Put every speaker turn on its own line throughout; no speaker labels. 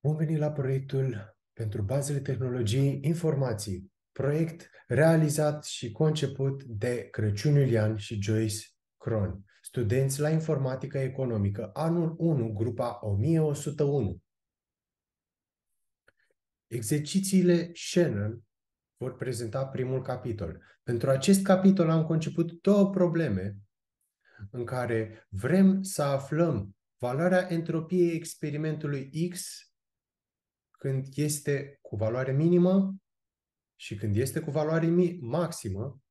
Bun venit la proiectul pentru bazele tehnologiei informații, proiect realizat și conceput de Crăciun Iulian și Joyce Cron, studenți la informatică economică, anul 1, grupa 1101. Exercițiile Shannon vor prezenta primul capitol. Pentru acest capitol am conceput două probleme în care vrem să aflăm valoarea entropiei experimentului X când este cu valoare minimă și când este cu valoare maximă,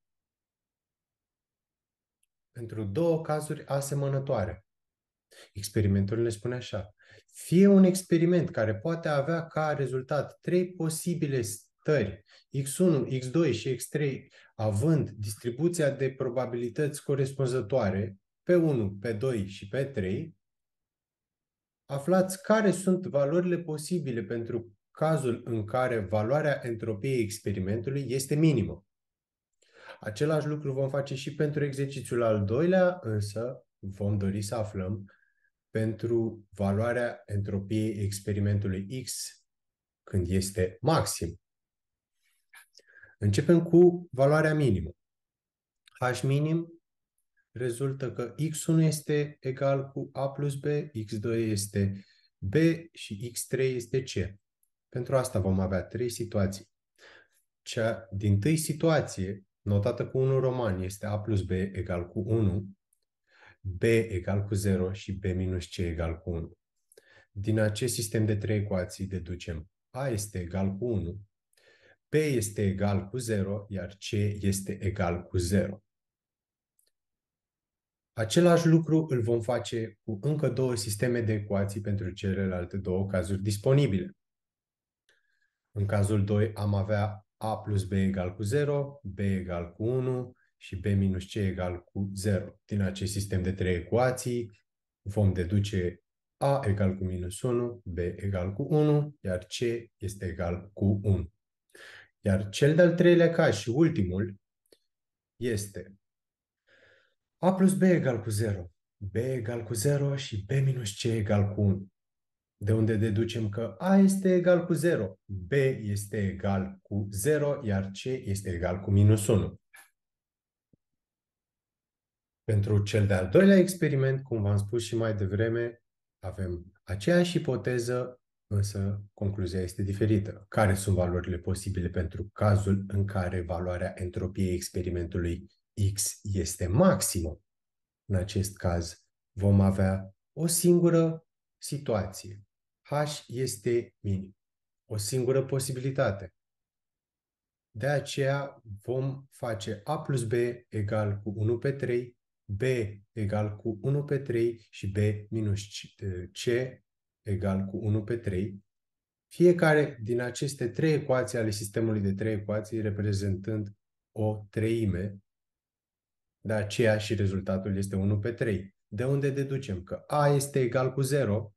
pentru două cazuri asemănătoare. Experimentul le spune așa. Fie un experiment care poate avea ca rezultat trei posibile stări, X1, X2 și X3, având distribuția de probabilități corespunzătoare pe 1, pe 2 și pe 3, aflați care sunt valorile posibile pentru cazul în care valoarea entropiei experimentului este minimă. Același lucru vom face și pentru exercițiul al doilea, însă vom dori să aflăm pentru valoarea entropiei experimentului X când este maxim. Începem cu valoarea minimă. H minim rezultă că x1 este egal cu a plus b, x2 este b și x3 este c. Pentru asta vom avea trei situații. Cea din tâi situație, notată cu 1 roman, este a plus b egal cu 1, b egal cu 0 și b minus c egal cu 1. Din acest sistem de trei ecuații deducem a este egal cu 1, b este egal cu 0, iar c este egal cu 0. Același lucru îl vom face cu încă două sisteme de ecuații pentru celelalte două cazuri disponibile. În cazul 2 am avea a plus b egal cu 0, b egal cu 1 și b minus c egal cu 0. Din acest sistem de trei ecuații vom deduce a egal cu minus 1, b egal cu 1, iar c este egal cu 1. Iar cel de-al treilea caz și ultimul este a plus B egal cu 0. B egal cu 0 și B minus C egal cu 1. De unde deducem că A este egal cu 0, B este egal cu 0, iar C este egal cu minus 1. Pentru cel de-al doilea experiment, cum v-am spus și mai devreme, avem aceeași ipoteză, însă concluzia este diferită. Care sunt valorile posibile pentru cazul în care valoarea entropiei experimentului X este maximă. În acest caz vom avea o singură situație. H este minim. O singură posibilitate. De aceea vom face A plus B egal cu 1 pe 3, B egal cu 1 pe 3 și B minus C egal cu 1 pe 3. Fiecare din aceste trei ecuații ale sistemului de trei ecuații reprezentând o treime de aceea și rezultatul este 1 pe 3. De unde deducem că A este egal cu 0,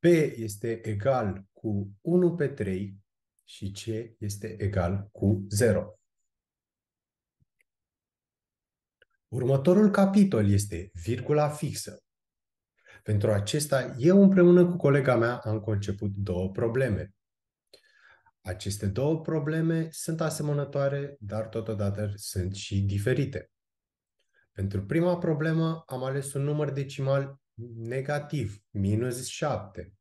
B este egal cu 1 pe 3 și C este egal cu 0. Următorul capitol este virgula fixă. Pentru acesta, eu împreună cu colega mea am conceput două probleme. Aceste două probleme sunt asemănătoare, dar totodată sunt și diferite. Pentru prima problemă am ales un număr decimal negativ, minus 7,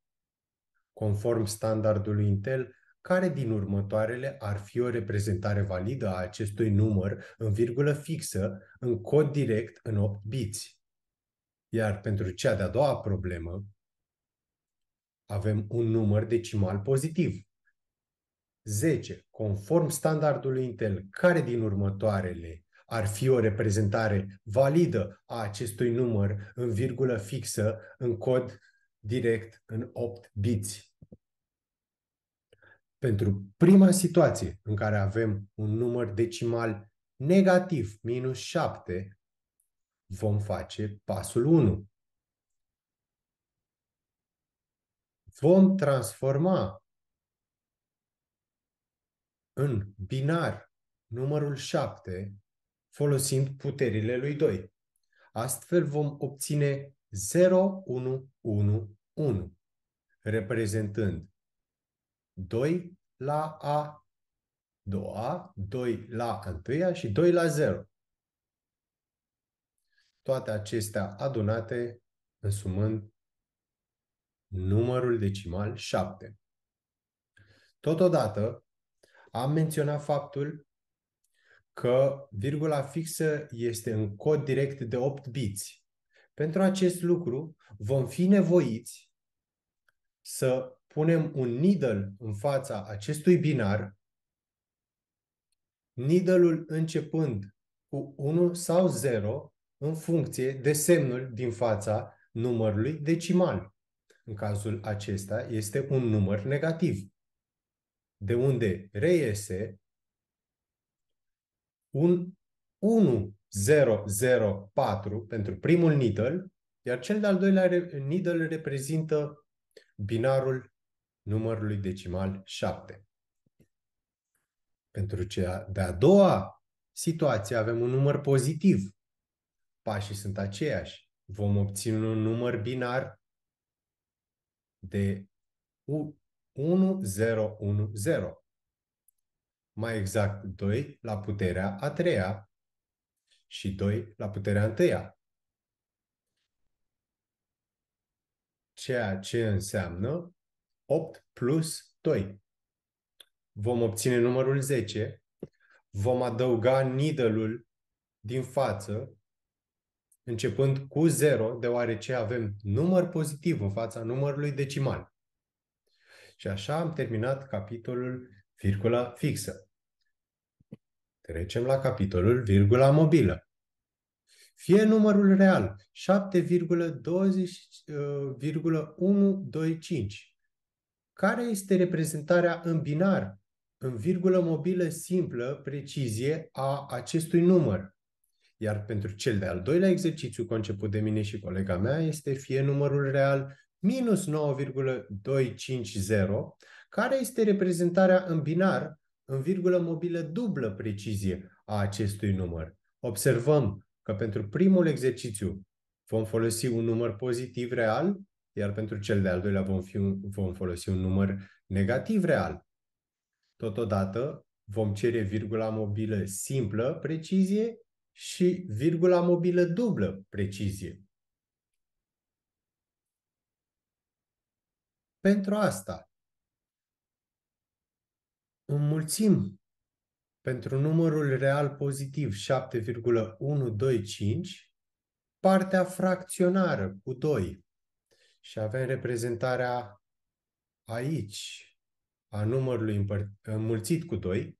conform standardului Intel, care din următoarele ar fi o reprezentare validă a acestui număr în virgulă fixă, în cod direct în 8 biți. Iar pentru cea de-a doua problemă, avem un număr decimal pozitiv, 10. Conform standardului Intel, care din următoarele ar fi o reprezentare validă a acestui număr în virgulă fixă, în cod direct, în 8 biți? Pentru prima situație în care avem un număr decimal negativ, minus 7, vom face pasul 1. Vom transforma în binar numărul 7 folosind puterile lui 2. Astfel vom obține 0, 1, 1, 1, reprezentând 2 la A, 2A, 2 la 1 și 2 la 0. Toate acestea adunate însumând numărul decimal 7. Totodată, am menționat faptul că virgula fixă este în cod direct de 8 biți. Pentru acest lucru vom fi nevoiți să punem un needle în fața acestui binar, needle-ul începând cu 1 sau 0 în funcție de semnul din fața numărului decimal. În cazul acesta este un număr negativ de unde reiese un 1004 pentru primul needle, iar cel de-al doilea needle reprezintă binarul numărului decimal 7. Pentru cea de-a doua situație avem un număr pozitiv. Pașii sunt aceiași. Vom obține un număr binar de 1010. Mai exact 2 la puterea a treia și 2 la puterea a întâia. Ceea ce înseamnă 8 plus 2. Vom obține numărul 10, vom adăuga nidălul din față, începând cu 0, deoarece avem număr pozitiv în fața numărului decimal. Și așa am terminat capitolul virgula fixă. Trecem la capitolul virgula mobilă. Fie numărul real 7,125, uh, care este reprezentarea în binar, în virgulă mobilă simplă, precizie a acestui număr. Iar pentru cel de-al doilea exercițiu conceput de mine și colega mea este fie numărul real minus 9,250, care este reprezentarea în binar în virgulă mobilă dublă precizie a acestui număr. Observăm că pentru primul exercițiu vom folosi un număr pozitiv real, iar pentru cel de-al doilea vom, fi vom folosi un număr negativ real. Totodată vom cere virgula mobilă simplă precizie și virgula mobilă dublă precizie. pentru asta. Înmulțim pentru numărul real pozitiv 7,125 partea fracționară cu 2 și avem reprezentarea aici a numărului înmulțit cu 2,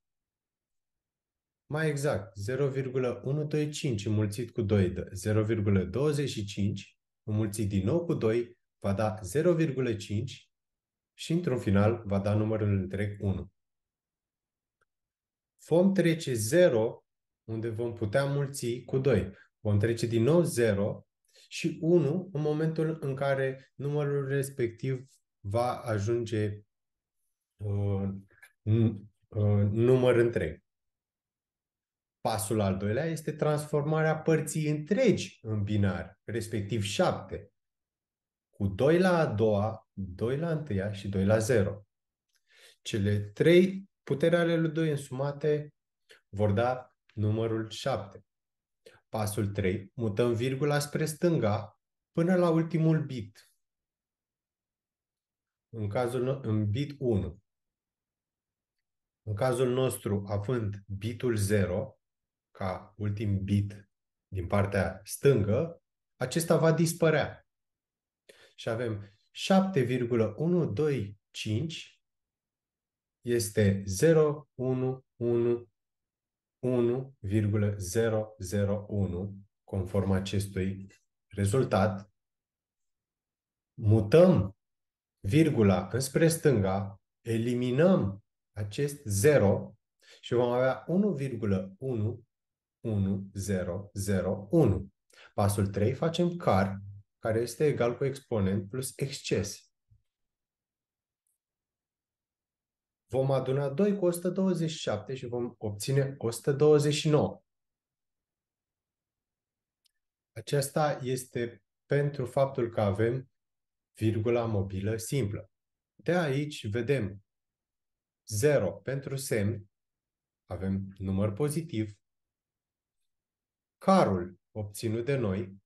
mai exact 0,125 înmulțit cu 2, 0,25 înmulțit din nou cu 2 va da 0,5 și într-un final va da numărul întreg 1. Vom trece 0 unde vom putea mulți cu 2. Vom trece din nou 0 și 1 în momentul în care numărul respectiv va ajunge uh, uh, număr întreg. Pasul al doilea este transformarea părții întregi în binar, respectiv 7. Cu 2 la a doua 2 la 1 și 2 la 0. Cele trei puteri ale lui 2 însumate vor da numărul 7. Pasul 3, mutăm virgula spre stânga până la ultimul bit. În cazul în bit 1. În cazul nostru, având bitul 0 ca ultim bit din partea stângă, acesta va dispărea. Și avem 7,125 este 0,111,001 conform acestui rezultat. Mutăm virgula înspre stânga, eliminăm acest 0 și vom avea 1,11001. Pasul 3 facem car care este egal cu exponent plus exces. Vom aduna 2 cu 127 și vom obține 129. Aceasta este pentru faptul că avem virgula mobilă simplă. De aici vedem 0 pentru semn, avem număr pozitiv, carul obținut de noi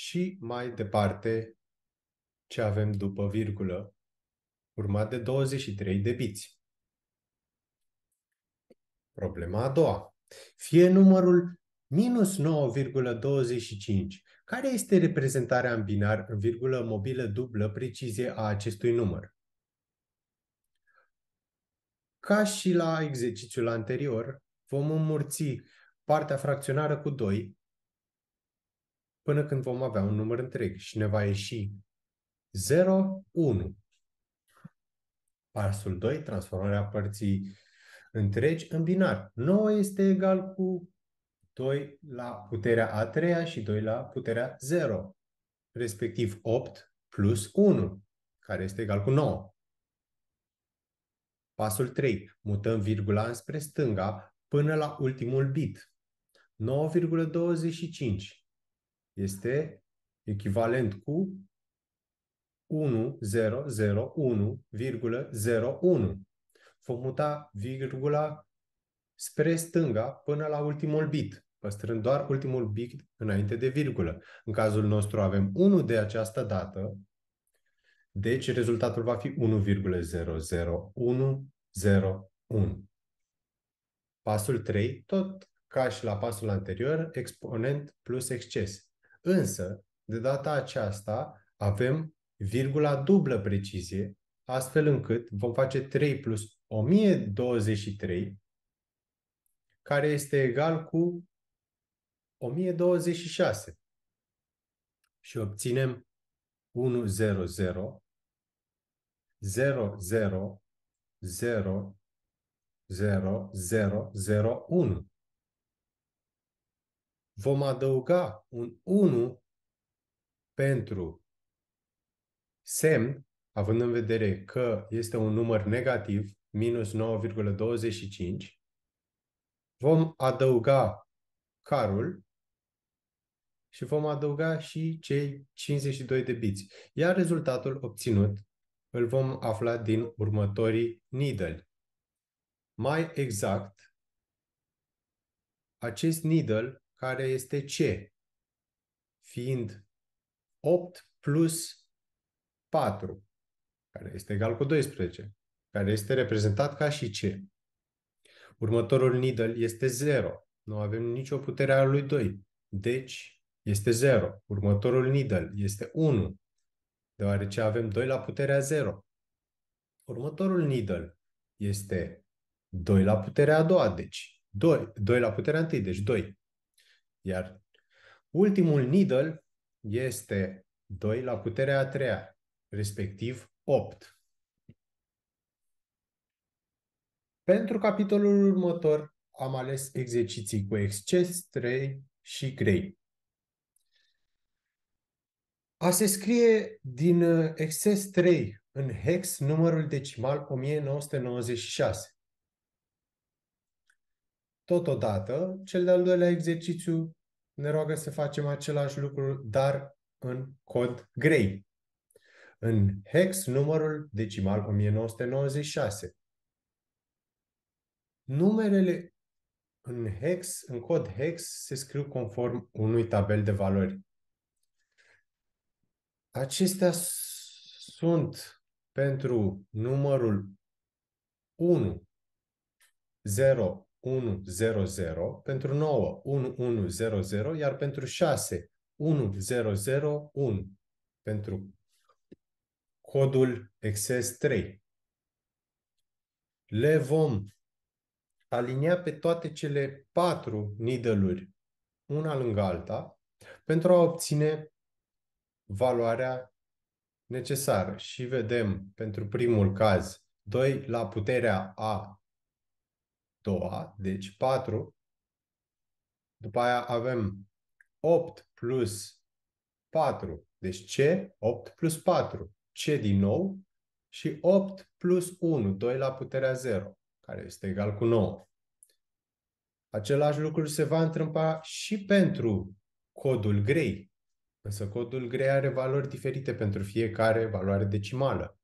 și mai departe ce avem după virgulă, urmat de 23 de biți. Problema a doua. Fie numărul minus 9,25, care este reprezentarea în binar în virgulă mobilă dublă precizie a acestui număr? Ca și la exercițiul anterior, vom înmurți partea fracționară cu 2, până când vom avea un număr întreg și ne va ieși 0, 1. Pasul 2, transformarea părții întregi în binar. 9 este egal cu 2 la puterea a treia și 2 la puterea 0, respectiv 8 plus 1, care este egal cu 9. Pasul 3. Mutăm virgula spre stânga până la ultimul bit. 9,25 este echivalent cu 1001,01. Vom muta virgula spre stânga până la ultimul bit, păstrând doar ultimul bit înainte de virgulă. În cazul nostru avem 1 de această dată, deci rezultatul va fi 1,00101. Pasul 3, tot ca și la pasul anterior, exponent plus exces. Însă, de data aceasta, avem virgula dublă precizie, astfel încât vom face 3 plus 1023, care este egal cu 1026. Și obținem 1, 0, 0, 0, 0, 0, 0, 0, 0, 1 vom adăuga un 1 pentru semn, având în vedere că este un număr negativ, minus 9,25, vom adăuga carul și vom adăuga și cei 52 de biți. Iar rezultatul obținut îl vom afla din următorii needle. Mai exact, acest needle care este C, fiind 8 plus 4, care este egal cu 12, care este reprezentat ca și C. Următorul needle este 0. Nu avem nicio putere a lui 2. Deci este 0. Următorul needle este 1, deoarece avem 2 la puterea 0. Următorul needle este 2 la puterea a doua, deci 2, 2 la puterea 1, deci 2. Iar ultimul needle este 2 la puterea a treia, respectiv 8. Pentru capitolul următor am ales exerciții cu exces 3 și grei. A se scrie din uh, exces 3 în hex numărul decimal 1996. Totodată, cel de-al doilea exercițiu ne roagă să facem același lucru, dar în cod grei. În hex numărul decimal 1996. Numerele în hex, în cod hex, se scriu conform unui tabel de valori. Acestea sunt pentru numărul 1, 0, 100, pentru 9 1100, iar pentru 6 1001 pentru codul xs 3. Le vom alinia pe toate cele patru nideluri, una lângă alta, pentru a obține valoarea necesară. Și vedem pentru primul caz 2 la puterea a doua, deci 4. După aia avem 8 plus 4, deci C, 8 plus 4, C din nou și 8 plus 1, 2 la puterea 0, care este egal cu 9. Același lucru se va întâmpla și pentru codul grei, însă codul grei are valori diferite pentru fiecare valoare decimală.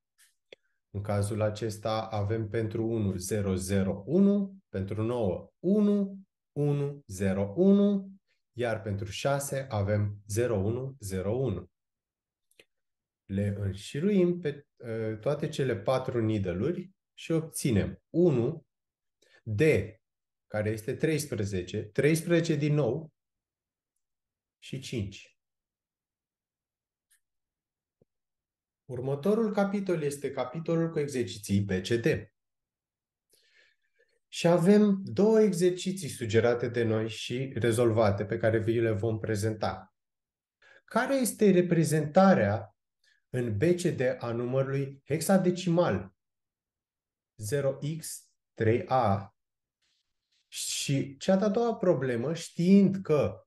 În cazul acesta avem pentru 1 0, 0, 1, pentru 9, 1, 1, 0, 1, iar pentru 6 avem 0, 1, 0, 1. Le înșiruim pe ă, toate cele patru nideluri și obținem 1 D, care este 13, 13 din nou și 5. Următorul capitol este capitolul cu exerciții BCD. Și avem două exerciții sugerate de noi și rezolvate pe care vi le vom prezenta. Care este reprezentarea în BCD a numărului hexadecimal 0x3a? Și cea de-a doua problemă, știind că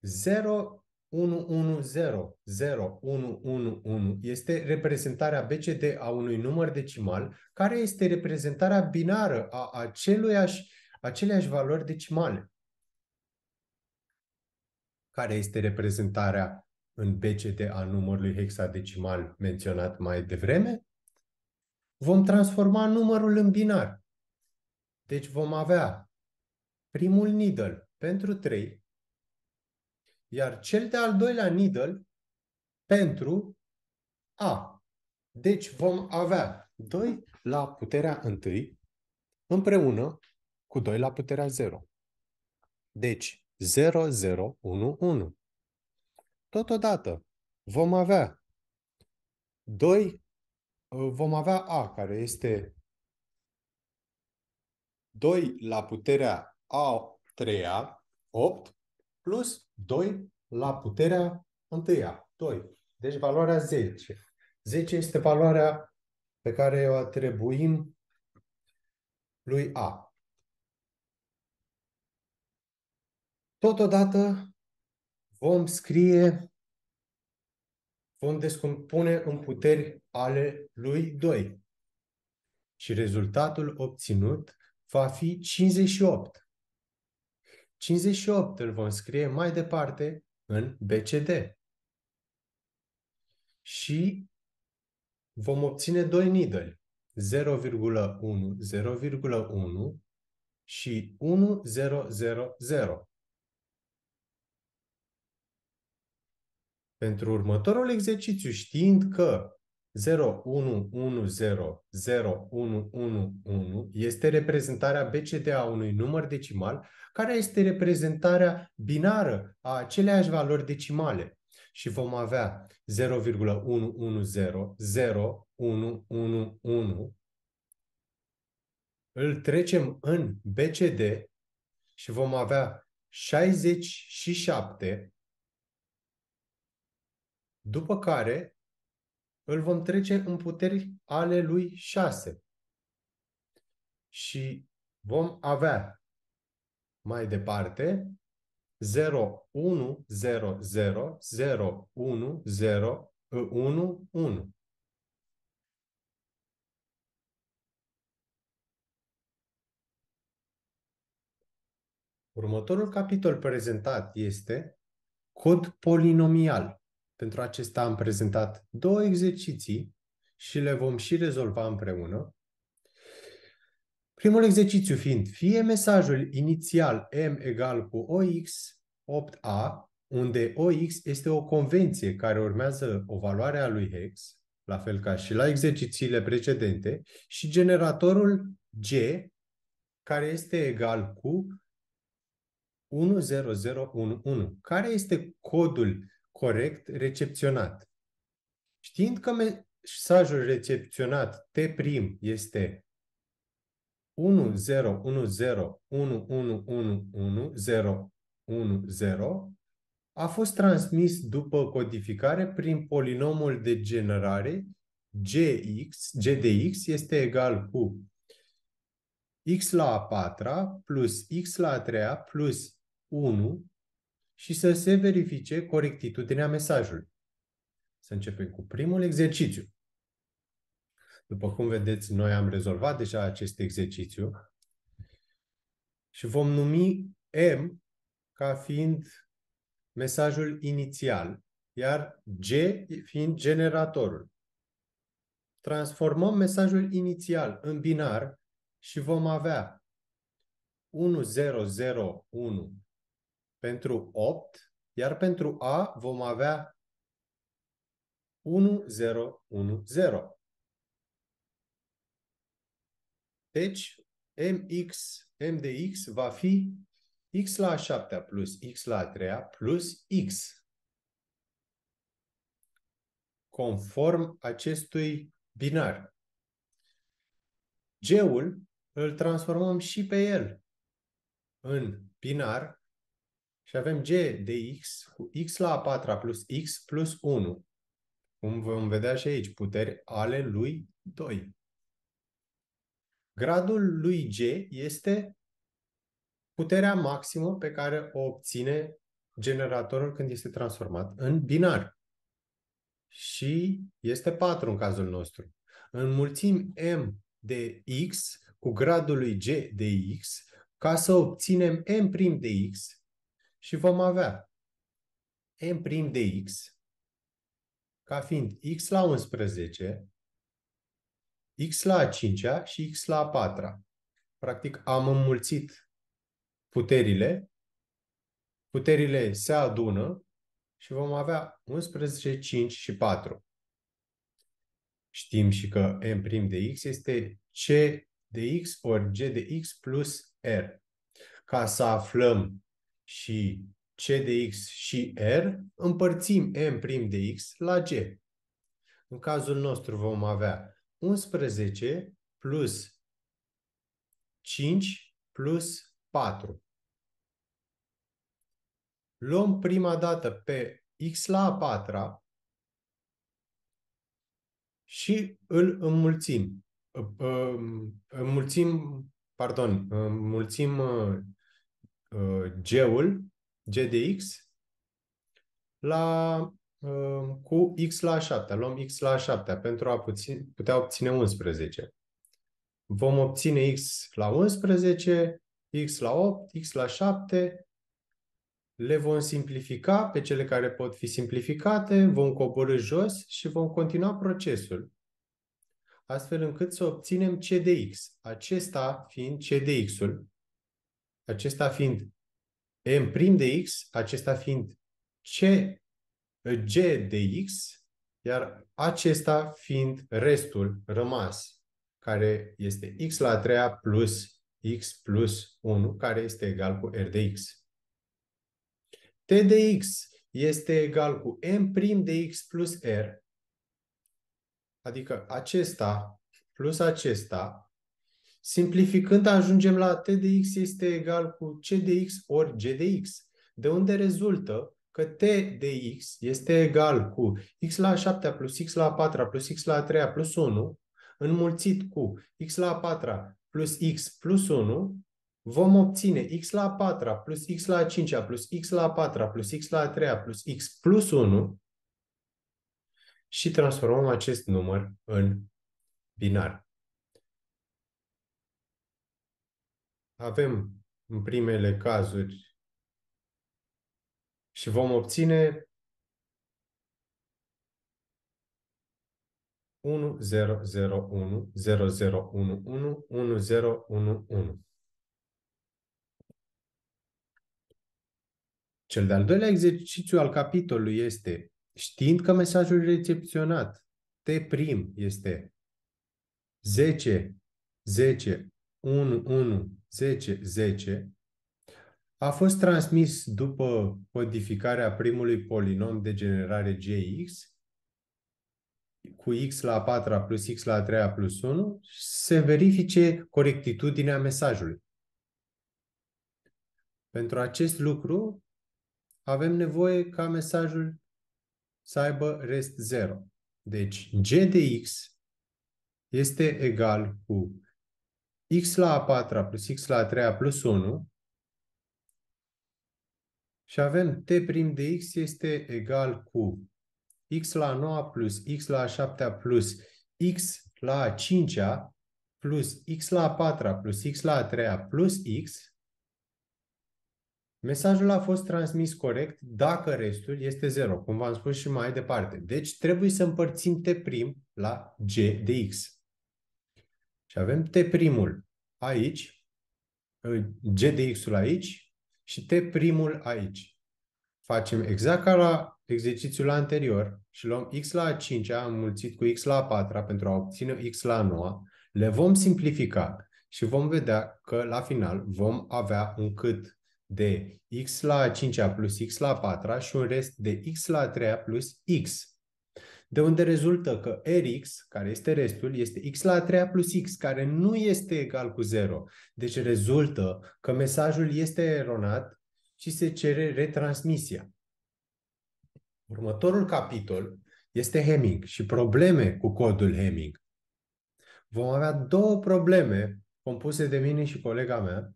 0 1100111 este reprezentarea BCD a unui număr decimal, care este reprezentarea binară a aceluiași, aceleași valori decimale. Care este reprezentarea în BCD a numărului hexadecimal menționat mai devreme? Vom transforma numărul în binar. Deci vom avea primul needle pentru 3, iar cel de-al doilea needle pentru A. Deci vom avea 2 la puterea 1 împreună cu 2 la puterea 0. Deci 0, 0, 1, 1. Totodată vom avea 2, vom avea A care este 2 la puterea A treia, 8, plus 2 la puterea 1. 2. Deci valoarea 10. 10 este valoarea pe care o atribuim lui A. Totodată vom scrie, vom descompune în puteri ale lui 2. Și rezultatul obținut va fi 58. 58 îl vom scrie mai departe în BCD. Și vom obține doi needle, 0,1, 0,1 și 1 0 0 0 Pentru următorul exercițiu, știind că 01100111 este reprezentarea BCD a unui număr decimal, care este reprezentarea binară a aceleași valori decimale. Și vom avea 0,1100111. Îl trecem în BCD și vom avea 67, după care îl vom trece în puteri ale lui 6 Și vom avea mai departe 0, 1, 0, 0, 0, 1, 0, 1, 1. Următorul capitol prezentat este cod polinomial. Pentru acesta am prezentat două exerciții și le vom și rezolva împreună. Primul exercițiu fiind fie mesajul inițial M egal cu OX 8A, unde OX este o convenție care urmează o valoare a lui Hex, la fel ca și la exercițiile precedente, și generatorul G, care este egal cu 10011, care este codul corect recepționat. Știind că mesajul recepționat T' este 10101111010 a fost transmis după codificare prin polinomul de generare gx, g de x este egal cu x la a patra plus x la a treia plus 1 și să se verifice corectitudinea mesajului. Să începem cu primul exercițiu. După cum vedeți, noi am rezolvat deja acest exercițiu și vom numi M ca fiind mesajul inițial, iar G fiind generatorul. Transformăm mesajul inițial în binar și vom avea 1001 pentru 8, iar pentru A vom avea 1, 0, 1, 0. Deci, mx, m de x va fi x la a șaptea plus x la a treia plus x. Conform acestui binar. G-ul îl transformăm și pe el în binar și avem g de x cu x la a patra plus x plus 1. Cum vom vedea și aici, puteri ale lui 2. Gradul lui g este puterea maximă pe care o obține generatorul când este transformat în binar. Și este 4 în cazul nostru. Înmulțim m de x cu gradul lui g de x ca să obținem m prim de x și vom avea m prim de x ca fiind x la 11, x la 5 și x la 4. Practic am înmulțit puterile, puterile se adună și vom avea 11, 5 și 4. Știm și că m prim de x este c de x ori g de x plus r. Ca să aflăm și C de X și R, împărțim M prim de X la G. În cazul nostru vom avea 11 plus 5 plus 4. Luăm prima dată pe X la a patra și îl înmulțim. Înmulțim, pardon, înmulțim Uh, G-ul, G de X, la, uh, cu X la 7. Luăm X la 7 pentru a putea obține 11. Vom obține X la 11, X la 8, X la 7. Le vom simplifica pe cele care pot fi simplificate, vom coborâ jos și vom continua procesul astfel încât să obținem C de X, acesta fiind C de X-ul acesta fiind M prim de X, acesta fiind C, G de X, iar acesta fiind restul rămas, care este X la treia plus X plus 1, care este egal cu R de X. T de X este egal cu M prim de X plus R, adică acesta plus acesta Simplificând, ajungem la t de x este egal cu c de x ori g de x, de unde rezultă că t de x este egal cu x la 7 plus x la 4 plus x la 3 plus 1, înmulțit cu x la 4 plus x plus 1, vom obține x la 4 plus x la 5 plus x la 4 plus x la 3 plus x plus 1 și transformăm acest număr în binar. avem în primele cazuri și vom obține 1 0 0 1 0 0 1 1 1 0 1 1. Cel de-al doilea exercițiu al capitolului este știind că mesajul recepționat te prim este 10 10 1, 1, 10, 10 a fost transmis după codificarea primului polinom de generare gx cu x la 4 plus x la 3 plus 1 se verifice corectitudinea mesajului. Pentru acest lucru avem nevoie ca mesajul să aibă rest 0. Deci g de x este egal cu x la a patra plus x la a treia plus 1 și avem t prim de x este egal cu x la a noua plus x la a șaptea plus x la a cincea plus x la a patra plus x la a treia plus x. Mesajul a fost transmis corect dacă restul este 0, cum v-am spus și mai departe. Deci trebuie să împărțim t prim la g de x. Și avem T primul aici, G de X-ul aici și T primul aici. Facem exact ca la exercițiul anterior și luăm X la 5 am mulțit cu X la 4 pentru a obține X la 9 le vom simplifica și vom vedea că la final vom avea un cât de x la 5 plus x la 4 și un rest de x la 3 plus x. De unde rezultă că Rx, care este restul, este x la a treia plus x, care nu este egal cu 0. Deci rezultă că mesajul este eronat și se cere retransmisia. Următorul capitol este Hemming și probleme cu codul Hemming. Vom avea două probleme compuse de mine și colega mea.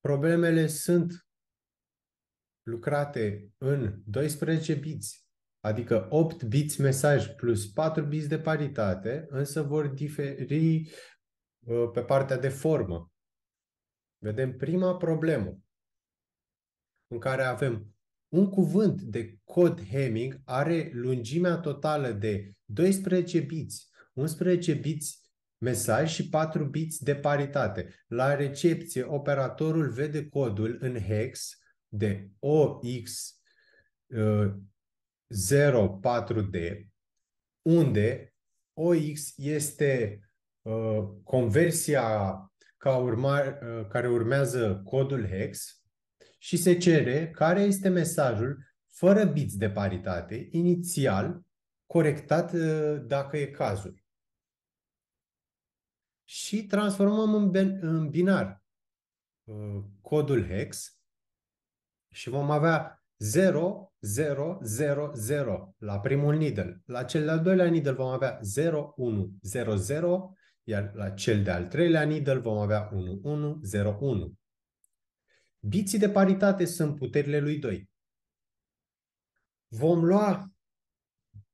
Problemele sunt lucrate în 12 biți adică 8 bits mesaj plus 4 bits de paritate, însă vor diferi uh, pe partea de formă. Vedem prima problemă în care avem un cuvânt de cod Hamming are lungimea totală de 12 biți, 11 biți mesaj și 4 biți de paritate. La recepție, operatorul vede codul în hex de OX uh, 0,4D, unde OX este uh, conversia ca urma, uh, care urmează codul hex și se cere care este mesajul fără biți de paritate, inițial corectat uh, dacă e cazul. Și transformăm în, ben, în binar uh, codul hex și vom avea 0 0, 0, 0 la primul needle. La cel de-al doilea needle vom avea 0, 1, 0, 0, iar la cel de-al treilea needle vom avea 1, 1, 0, 1. Biții de paritate sunt puterile lui 2. Vom lua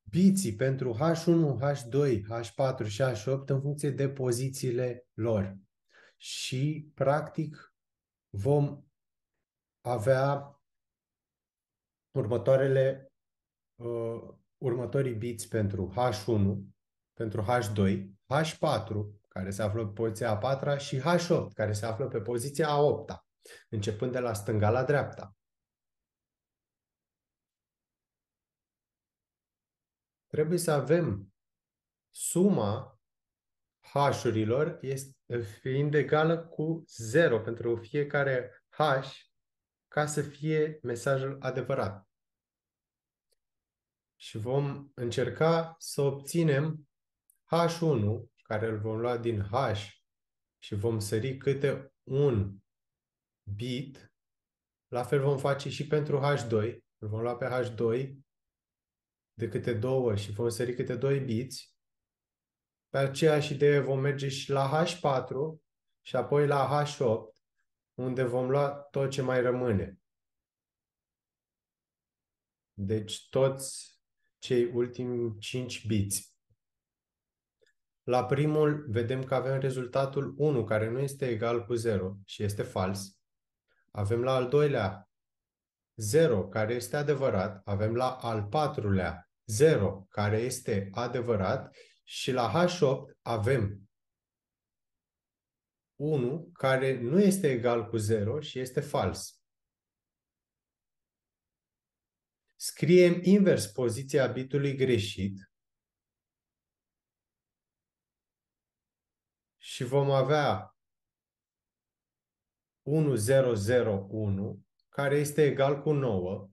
biții pentru H1, H2, H4 și H8 în funcție de pozițiile lor. Și, practic, vom avea următoarele, uh, următorii biți pentru H1, pentru H2, H4, care se află pe poziția a patra, și H8, care se află pe poziția a opta, începând de la stânga la dreapta. Trebuie să avem suma H-urilor fiind egală cu 0 pentru fiecare H ca să fie mesajul adevărat. Și vom încerca să obținem H1, care îl vom lua din H și vom sări câte un bit. La fel vom face și pentru H2. Îl vom lua pe H2 de câte două și vom sări câte doi biți. Pe aceeași idee vom merge și la H4 și apoi la H8 unde vom lua tot ce mai rămâne. Deci toți cei ultimi 5 biți. La primul vedem că avem rezultatul 1, care nu este egal cu 0 și este fals. Avem la al doilea 0, care este adevărat. Avem la al patrulea 0, care este adevărat. Și la H8 avem 1 care nu este egal cu 0 și este fals. Scriem invers poziția bitului greșit și vom avea 1001 care este egal cu 9.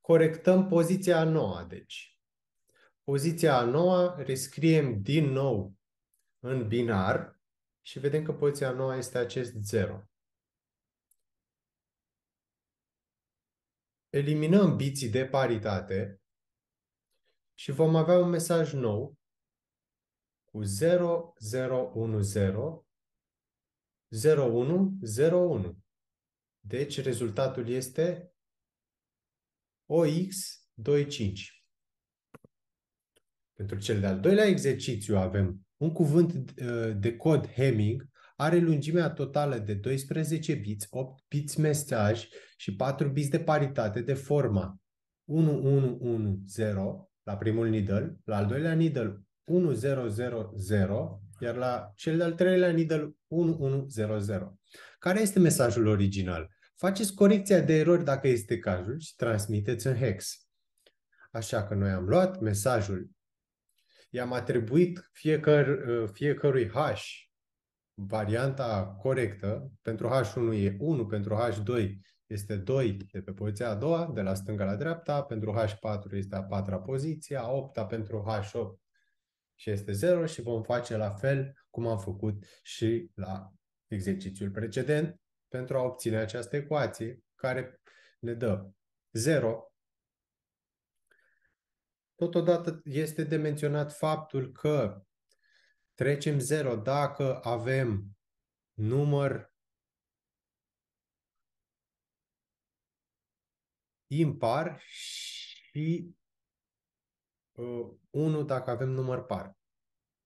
Corectăm poziția a noua, deci. Poziția a noua rescriem din nou în binar și vedem că poziția nouă este acest 0. Eliminăm biții de paritate și vom avea un mesaj nou cu 0, 1. Deci rezultatul este OX25. Pentru cel de-al doilea exercițiu avem un cuvânt uh, de cod Hamming are lungimea totală de 12 biți, 8 biți mesaj și 4 biți de paritate de forma 1110 la primul needle, la al doilea needle 1000, iar la cel de-al treilea needle 1100. Care este mesajul original? Faceți corecția de erori dacă este cazul și transmiteți în hex. Așa că noi am luat mesajul i-am atribuit fiecăr, uh, fiecărui H varianta corectă. Pentru H1 e 1, pentru H2 este 2 de pe poziția a doua, de la stânga la dreapta, pentru H4 este a patra poziție, a opta pentru H8 și este 0 și vom face la fel cum am făcut și la exercițiul precedent pentru a obține această ecuație care ne dă 0 Totodată este de menționat faptul că trecem 0 dacă avem număr impar și uh, 1 dacă avem număr par.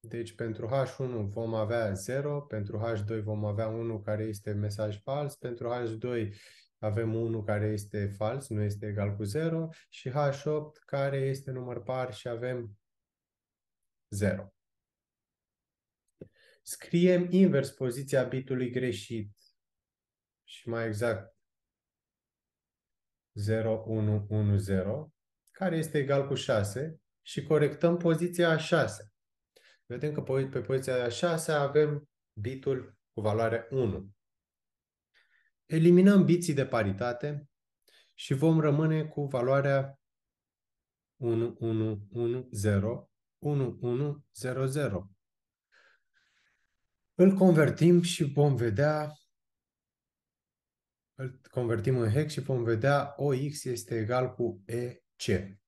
Deci pentru H1 vom avea 0, pentru H2 vom avea 1 care este mesaj fals, pentru H2 avem 1 care este fals, nu este egal cu 0 și H8 care este număr par și avem 0. Scriem invers poziția bitului greșit și mai exact 0, 1, 1, 0, care este egal cu 6 și corectăm poziția 6. Vedem că pe, poziția 6 avem bitul cu valoare 1. Eliminăm biții de paritate și vom rămâne cu valoarea 1, 1, 1, 0, 1, 1, 0, 0. Îl convertim și vom vedea îl convertim în hex și vom vedea OX este egal cu EC.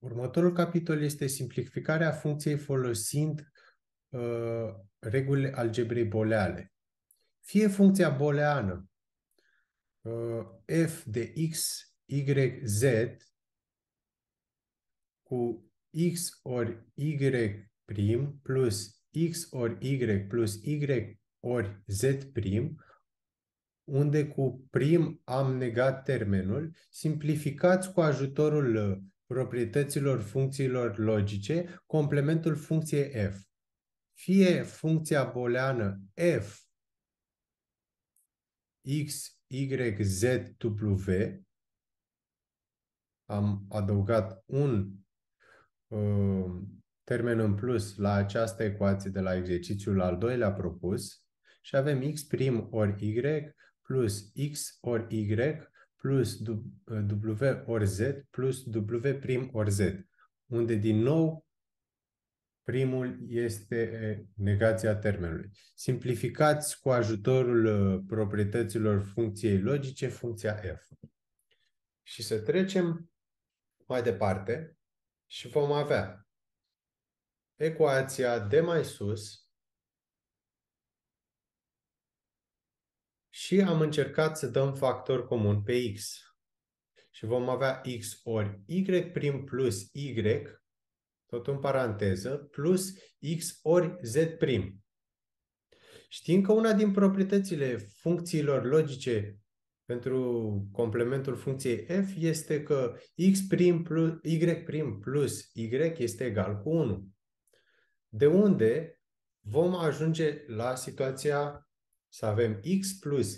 Următorul capitol este simplificarea funcției folosind uh, regulile algebrei boleale. Fie funcția boleană uh, f de x, y, z cu x ori y prim plus x ori y plus y ori z prim, unde cu prim am negat termenul, simplificați cu ajutorul uh, proprietăților funcțiilor logice complementul funcției f. Fie funcția booleană f x, y, z, w, am adăugat un uh, termen în plus la această ecuație de la exercițiul al doilea propus și avem x prim ori y plus x ori y plus uh, W ori Z plus W prim ori Z, unde din nou primul este uh, negația termenului. Simplificați cu ajutorul uh, proprietăților funcției logice funcția f. Și să trecem mai departe și vom avea ecuația de mai sus și am încercat să dăm factor comun pe X. Și vom avea X ori Y prim plus Y, tot în paranteză, plus X ori Z prim. Știm că una din proprietățile funcțiilor logice pentru complementul funcției f este că x prim plus, y prim plus y este egal cu 1. De unde vom ajunge la situația să avem x plus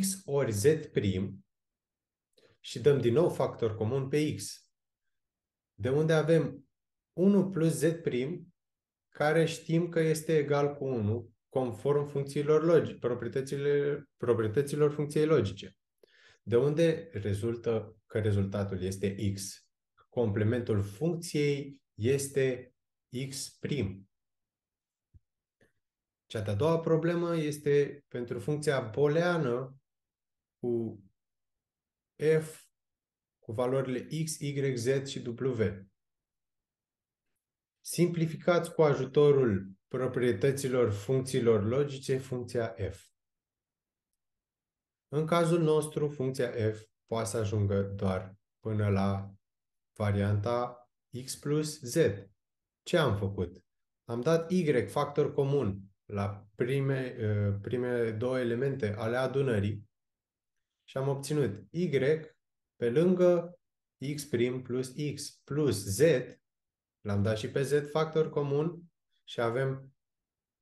x ori z prim și dăm din nou factor comun pe x. De unde avem 1 plus z prim, care știm că este egal cu 1, conform funcțiilor logice, proprietăților, proprietăților funcției logice. De unde rezultă că rezultatul este x. Complementul funcției este x prim. Cea de-a doua problemă este pentru funcția booleană cu f cu valorile x, y, z și w. Simplificați cu ajutorul proprietăților funcțiilor logice funcția f. În cazul nostru, funcția f poate să ajungă doar până la varianta x plus z. Ce am făcut? Am dat y factor comun la prime, uh, primele două elemente ale adunării și am obținut Y pe lângă X prim plus X plus Z, l-am dat și pe Z factor comun și avem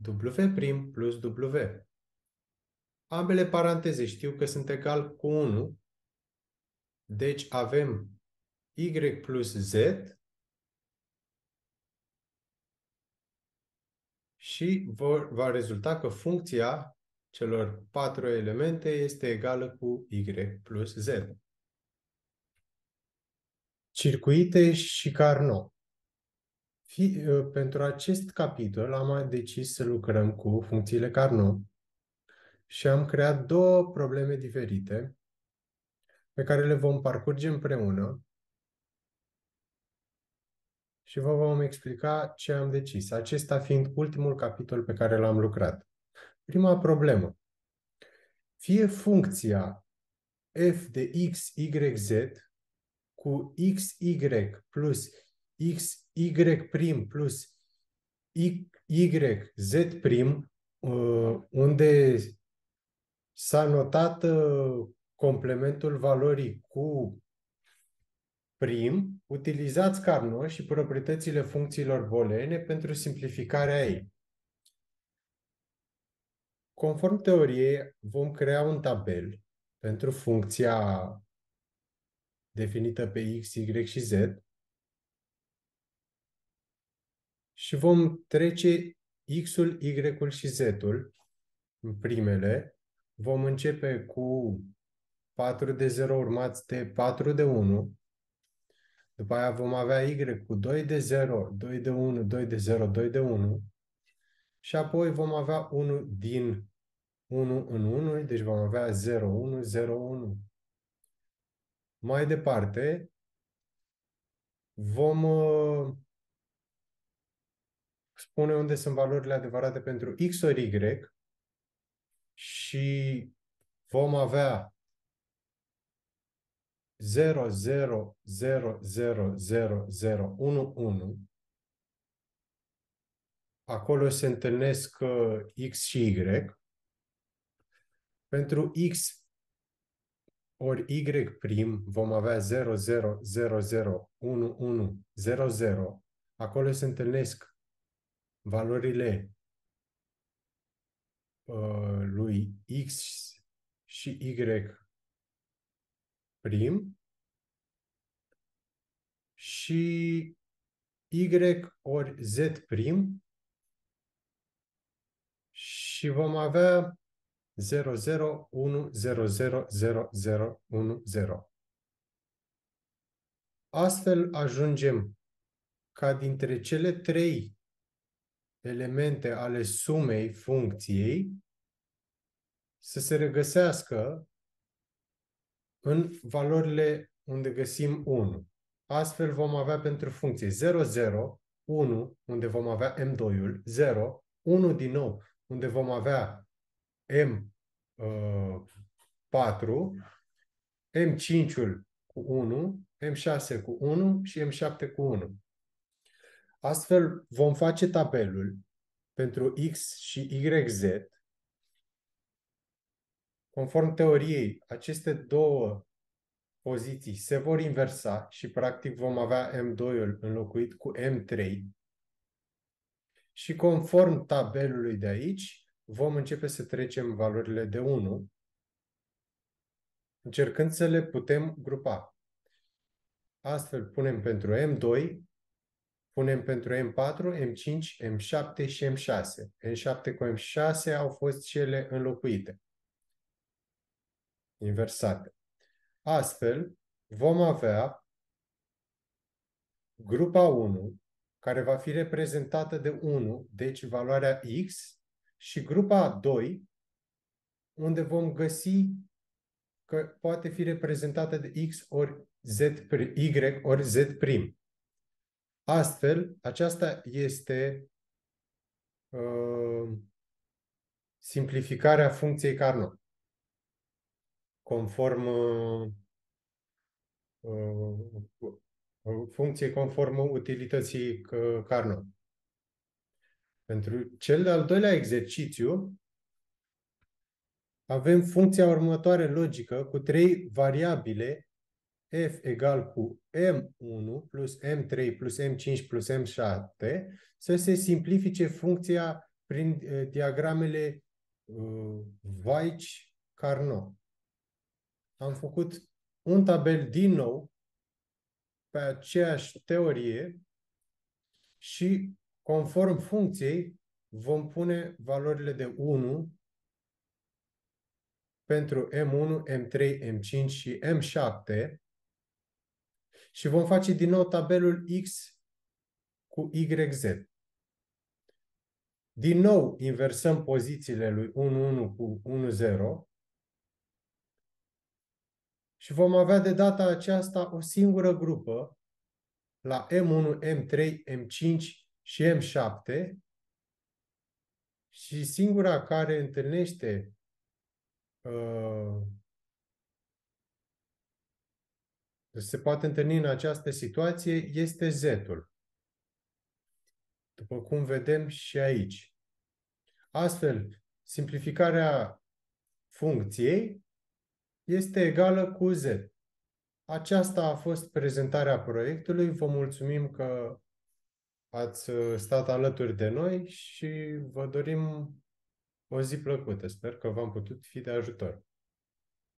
W prim plus W. Ambele paranteze știu că sunt egal cu 1, deci avem Y plus Z și vor, va rezulta că funcția celor patru elemente este egală cu y plus z. Circuite și Carnot. Fi, ă, pentru acest capitol am decis să lucrăm cu funcțiile Carnot și am creat două probleme diferite pe care le vom parcurge împreună și vă vom explica ce am decis, acesta fiind ultimul capitol pe care l-am lucrat. Prima problemă. Fie funcția f de x, y, z cu x, y plus x, y prim plus y, z prim, uh, unde s-a notat uh, complementul valorii cu Prim, utilizați Carnot și proprietățile funcțiilor booleene pentru simplificarea ei. Conform teoriei, vom crea un tabel pentru funcția definită pe x, y și z și vom trece x-ul, y-ul și z-ul în primele. Vom începe cu 4 de 0 urmați de 4 de 1 după aia vom avea Y cu 2 de 0, 2 de 1, 2 de 0, 2 de 1. Și apoi vom avea 1 din 1 în 1, deci vom avea 0, 1, 0, 1. Mai departe, vom uh, spune unde sunt valorile adevărate pentru X ori Y și vom avea 0000011. acolo se întâlnesc uh, X și Y, pentru X ori Y prim vom avea 00001100, acolo se întâlnesc valorile uh, lui X și Y prim și Y ori Z prim și vom avea 0, 0, 1, 0, 0, 0, 0, 1, 0. Astfel ajungem ca dintre cele trei elemente ale sumei funcției să se regăsească în valorile unde găsim 1. Astfel vom avea pentru funcție 0, 0, 1, unde vom avea M2-ul, 0, 1 din nou, unde vom avea M4, uh, M5-ul cu 1, M6 cu 1 și M7 cu 1. Astfel vom face tabelul pentru X și YZ Conform teoriei, aceste două poziții se vor inversa și practic vom avea M2-ul înlocuit cu M3. Și conform tabelului de aici, vom începe să trecem valorile de 1, încercând să le putem grupa. Astfel punem pentru M2, punem pentru M4, M5, M7 și M6. M7 cu M6 au fost cele înlocuite inversate. Astfel, vom avea grupa 1, care va fi reprezentată de 1, deci valoarea x, și grupa 2, unde vom găsi că poate fi reprezentată de x ori z, y ori z prim. Astfel, aceasta este uh, simplificarea funcției Carnot conform uh, uh, funcție conform utilității uh, Carnot. Pentru cel de-al doilea exercițiu, avem funcția următoare logică cu trei variabile f egal cu m1 plus m3 plus m5 plus m7 să se simplifice funcția prin diagramele uh, Weich-Carnot am făcut un tabel din nou pe aceeași teorie și conform funcției vom pune valorile de 1 pentru M1, M3, M5 și M7 și vom face din nou tabelul X cu YZ. Din nou inversăm pozițiile lui 1, 1 cu 1, 0 și vom avea de data aceasta o singură grupă la M1, M3, M5 și M7 și singura care întâlnește uh, deci se poate întâlni în această situație este Z-ul. După cum vedem și aici. Astfel, simplificarea funcției este egală cu Z. Aceasta a fost prezentarea proiectului. Vă mulțumim că ați uh, stat alături de noi și vă dorim o zi plăcută. Sper că v-am putut fi de ajutor.